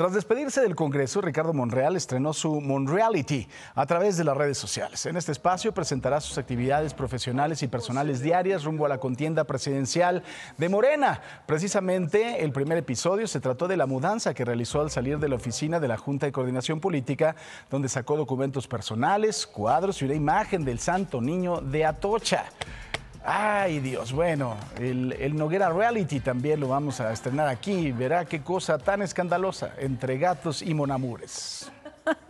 Tras despedirse del Congreso, Ricardo Monreal estrenó su Monreality a través de las redes sociales. En este espacio presentará sus actividades profesionales y personales diarias rumbo a la contienda presidencial de Morena. Precisamente el primer episodio se trató de la mudanza que realizó al salir de la oficina de la Junta de Coordinación Política, donde sacó documentos personales, cuadros y una imagen del Santo Niño de Atocha. Ay, Dios, bueno, el, Noguera Reality también lo vamos a estrenar aquí. Verá qué cosa tan escandalosa entre gatos y monamures.